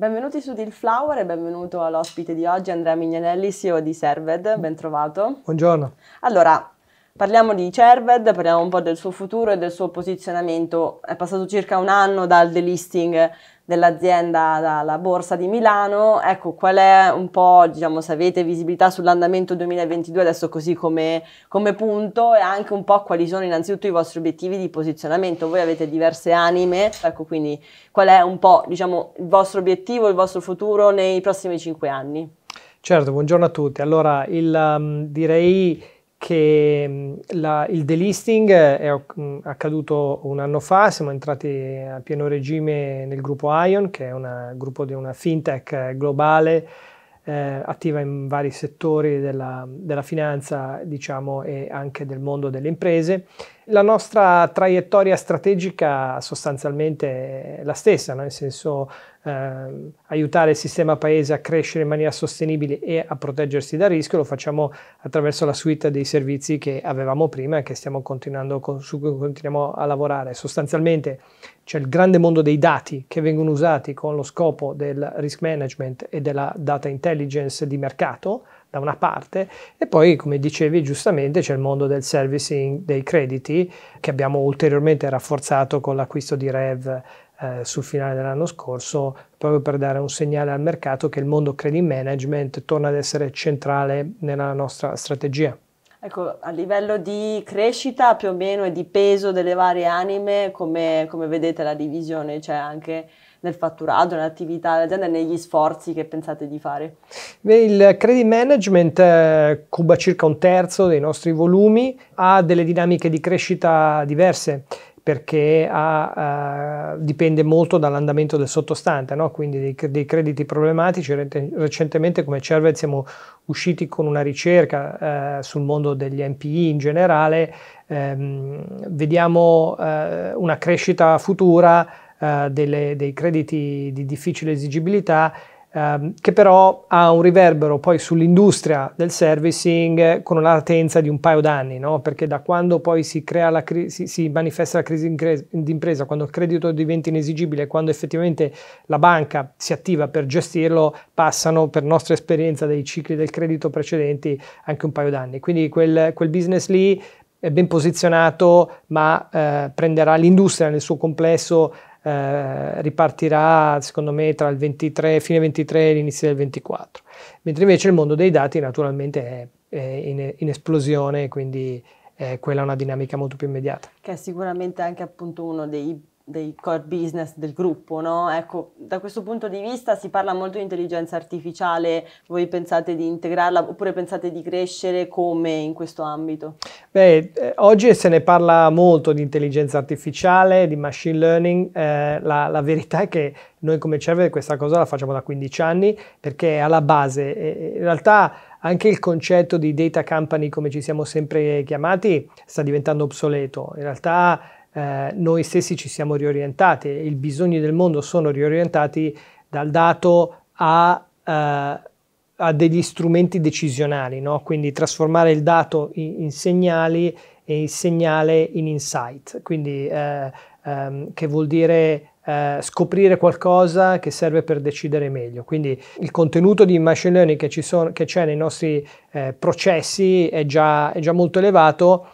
Benvenuti su Deal Flower e benvenuto all'ospite di oggi Andrea Mignanelli, CEO di Served, ben trovato. Buongiorno. Allora, Parliamo di Cerved, parliamo un po' del suo futuro e del suo posizionamento. È passato circa un anno dal delisting dell'azienda dalla borsa di Milano. Ecco, qual è un po', diciamo, se avete visibilità sull'andamento 2022 adesso così come, come, punto e anche un po' quali sono innanzitutto i vostri obiettivi di posizionamento. Voi avete diverse anime, ecco, quindi qual è un po', diciamo, il vostro obiettivo, il vostro futuro nei prossimi cinque anni? Certo, buongiorno a tutti. Allora, il, um, direi che mm, la, il delisting è mm, accaduto un anno fa, siamo entrati a pieno regime nel gruppo Ion, che è un gruppo di una fintech globale eh, attiva in vari settori della, della finanza diciamo, e anche del mondo delle imprese la nostra traiettoria strategica sostanzialmente è la stessa, no? nel senso eh, aiutare il sistema paese a crescere in maniera sostenibile e a proteggersi dal rischio, lo facciamo attraverso la suite dei servizi che avevamo prima e che stiamo continuando con, su cui continuiamo a lavorare. Sostanzialmente c'è il grande mondo dei dati che vengono usati con lo scopo del risk management e della data intelligence di mercato, da una parte e poi come dicevi giustamente c'è il mondo del servicing dei crediti che abbiamo ulteriormente rafforzato con l'acquisto di Rev eh, sul finale dell'anno scorso proprio per dare un segnale al mercato che il mondo credit management torna ad essere centrale nella nostra strategia. Ecco, a livello di crescita più o meno e di peso delle varie anime, come, come vedete la divisione, c'è anche nel fatturato, nell'attività dell'azienda e negli sforzi che pensate di fare? Beh, il credit management eh, cuba circa un terzo dei nostri volumi, ha delle dinamiche di crescita diverse perché ha, eh, dipende molto dall'andamento del sottostante, no? quindi dei, dei, crediti problematici. Recentemente come Cervel siamo usciti con una ricerca eh, sul mondo degli MPI in generale, ehm, vediamo eh, una crescita futura eh, delle, dei crediti di difficile esigibilità ehm, che però ha un riverbero poi sull'industria del servicing con una latenza di un paio d'anni, no? perché da quando poi si, crea cri- si, si manifesta la crisi d'impresa, quando il credito diventa inesigibile, quando effettivamente la banca si attiva per gestirlo, passano per nostra esperienza dei cicli del credito precedenti anche un paio d'anni. Quindi quel, quel business lì è ben posizionato, ma eh, prenderà l'industria nel suo complesso eh, ripartirà secondo me tra il 23, fine 23 e l'inizio del 24, mentre invece il mondo dei dati naturalmente è, è in, in, esplosione, quindi eh, quella è una dinamica molto più immediata. Che è sicuramente anche appunto uno dei dei core business del gruppo, no? Ecco, da questo punto di vista si parla molto di intelligenza artificiale, voi pensate di integrarla oppure pensate di crescere come in questo ambito? Beh, eh, oggi se ne parla molto di intelligenza artificiale, di machine learning, eh, la, la, verità è che noi come Cerve questa cosa la facciamo da 15 anni perché è alla base, in realtà anche il concetto di data company come ci siamo sempre chiamati sta diventando obsoleto, in realtà eh, noi stessi ci siamo riorientati, i bisogni del mondo sono riorientati dal dato a, eh, a degli strumenti decisionali, no? quindi trasformare il dato in, in, segnali e il segnale in insight, quindi eh, ehm, che vuol dire eh, scoprire qualcosa che serve per decidere meglio. Quindi il contenuto di machine learning che, sono, che c'è nei nostri eh, processi è già, è già, molto elevato,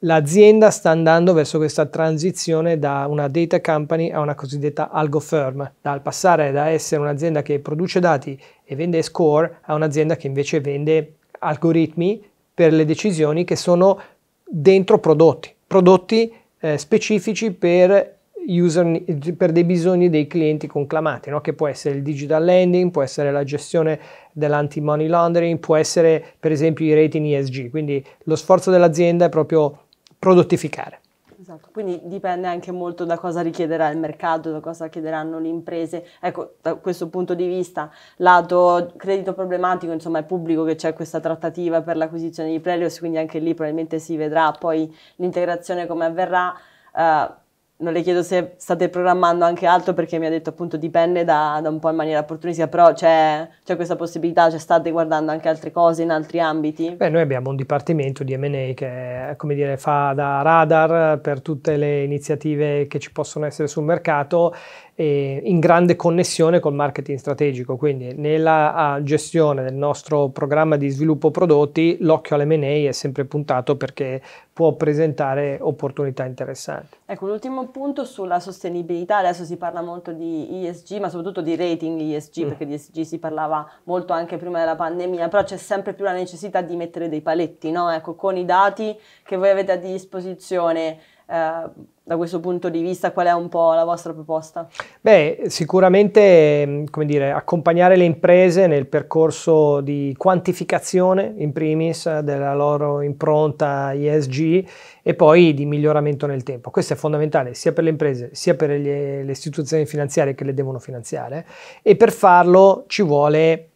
l'azienda sta andando verso questa transizione da una data company a una cosiddetta algo firm, dal passare da essere un'azienda che produce dati e vende score a un'azienda che invece vende algoritmi per le decisioni che sono dentro prodotti, prodotti eh, specifici per User, per dei bisogni dei clienti conclamati, no? che può essere il digital lending, può essere la gestione dell'anti-money laundering, può essere per esempio i rating ESG. Quindi lo sforzo dell'azienda è proprio produttificare. Esatto, quindi dipende anche molto da cosa richiederà il mercato, da cosa chiederanno le imprese. Ecco, da questo punto di vista, lato credito problematico, insomma, è pubblico che c'è questa trattativa per l'acquisizione di Prelios, quindi anche lì probabilmente si vedrà poi l'integrazione come avverrà. Uh, non le chiedo se state programmando anche altro perché mi ha detto appunto dipende da, da un po' in maniera opportunistica, però c'è, c'è questa possibilità, cioè state guardando anche altre cose in altri ambiti? Beh, noi abbiamo un dipartimento di M&A che come dire, fa da radar per tutte le iniziative che ci possono essere sul mercato eh, in grande connessione col marketing strategico. Quindi nella gestione del nostro programma di sviluppo prodotti l'occhio all'MA è sempre puntato perché può presentare opportunità interessanti. Ecco, l'ultimo punto sulla sostenibilità, adesso si parla molto di ESG, ma soprattutto di rating ESG, mm. perché di ESG si parlava molto anche prima della pandemia, però c'è sempre più la necessità di mettere dei paletti, no? Ecco, con i dati che voi avete a disposizione. Eh, da questo punto di vista qual è un po' la vostra proposta? Beh, sicuramente mm, dire, accompagnare le imprese nel percorso di quantificazione in primis eh, della loro impronta ISG e poi di miglioramento nel tempo. Questo è fondamentale sia per le imprese sia per le, le istituzioni finanziarie che le devono finanziare e per farlo ci, vuole,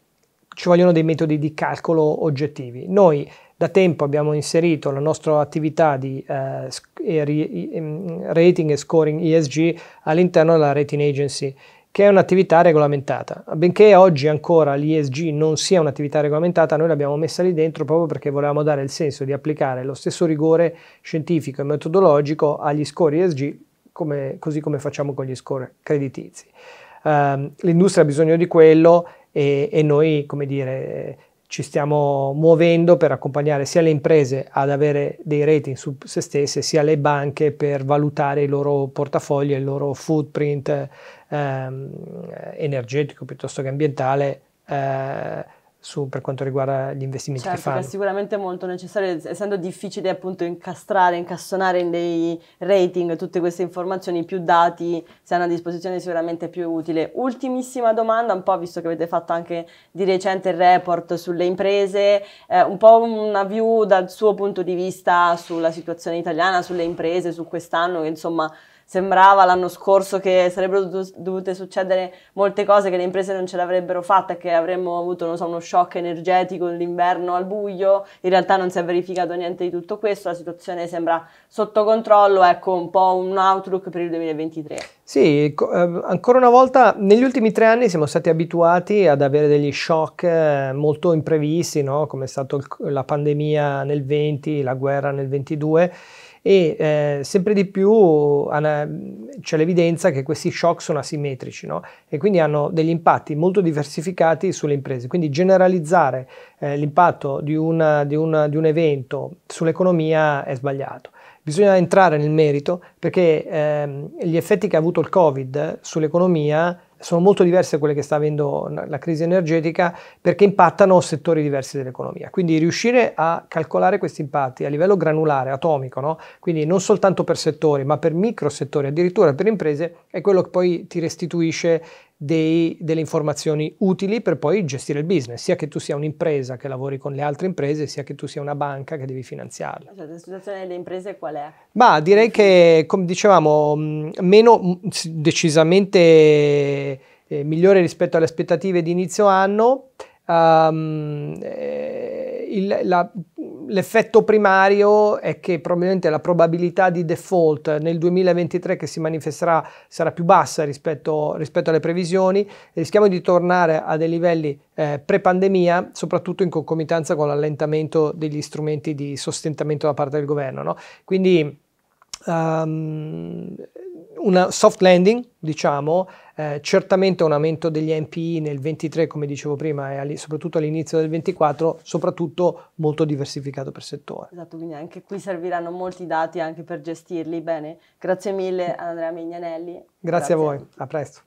ci vogliono dei metodi di calcolo oggettivi. Noi da tempo abbiamo inserito la nostra attività di eh, mm, rating e scoring ESG all'interno della rating agency che è un'attività regolamentata. Benché oggi ancora l'ESG non sia un'attività regolamentata, noi l'abbiamo messa lì dentro proprio perché volevamo dare il senso di applicare lo stesso rigore scientifico e metodologico agli score ESG, come, così come facciamo con gli score creditizi. Um, l'industria ha bisogno di quello e, e noi, come dire, ci stiamo muovendo per accompagnare sia le imprese ad avere dei rating su se stesse, sia le banche per valutare i loro portafogli, il loro footprint ehm, energetico piuttosto che ambientale. Eh, su, per quanto riguarda gli investimenti certo, che fanno. Certo, è sicuramente molto necessario, essendo difficile appunto incastrare, incastonare in dei rating tutte queste informazioni, più dati si hanno a disposizione sicuramente più utile. Ultimissima domanda, un po' visto che avete fatto anche di recente il report sulle imprese, eh, un po' una view dal suo punto di vista sulla situazione italiana, sulle imprese, su quest'anno, che insomma sembrava l'anno scorso che sarebbero dovute succedere molte cose che le imprese non ce l'avrebbero fatta, che avremmo avuto so, uno shock energetico l'inverno al buio, in realtà non si è verificato niente di tutto questo, la situazione sembra sotto controllo, ecco un po' un outlook per il 2023. Sì, co- ehm, ancora una volta negli ultimi tre anni siamo stati abituati ad avere degli shock eh, molto imprevisti, no? come è stata la pandemia nel 20, la guerra nel 22 e eh, sempre di più c'è l'evidenza che questi shock sono asimmetrici no? e quindi hanno degli impatti molto diversificati sulle imprese. Quindi generalizzare eh, l'impatto di, una, di, una, di un evento sull'economia è sbagliato bisogna entrare nel merito perché ehm, gli effetti che ha avuto il Covid sull'economia sono molto diverse da quelle che sta avendo la crisi energetica perché impattano settori diversi dell'economia. Quindi riuscire a calcolare questi impatti a livello granulare, atomico, no? quindi non soltanto per settori, ma per microsettori, addirittura per imprese, è quello che poi ti restituisce dei, delle informazioni utili per poi gestire il business, sia che tu sia un'impresa che lavori con le altre imprese, sia che tu sia una banca che devi finanziarla. Cioè, la situazione delle imprese qual è? Ma direi che, come dicevamo, mm, meno mm, decisamente eh, migliore rispetto alle aspettative di inizio anno. Um, eh, il, la, l'effetto primario è che probabilmente la probabilità di default nel 2023 che si manifesterà sarà più bassa rispetto, rispetto alle previsioni e rischiamo di tornare a dei livelli eh, pre-pandemia, soprattutto in concomitanza con l'allentamento degli strumenti di sostentamento da parte del governo. No? Quindi um, una soft landing, diciamo, eh, certamente un aumento degli NPI nel 23, come dicevo prima, e all soprattutto all'inizio del 24, soprattutto molto diversificato per settore. Esatto, quindi anche qui serviranno molti dati anche per gestirli bene. Grazie mille Andrea Mignanelli. Grazie, Grazie a voi, a, a presto.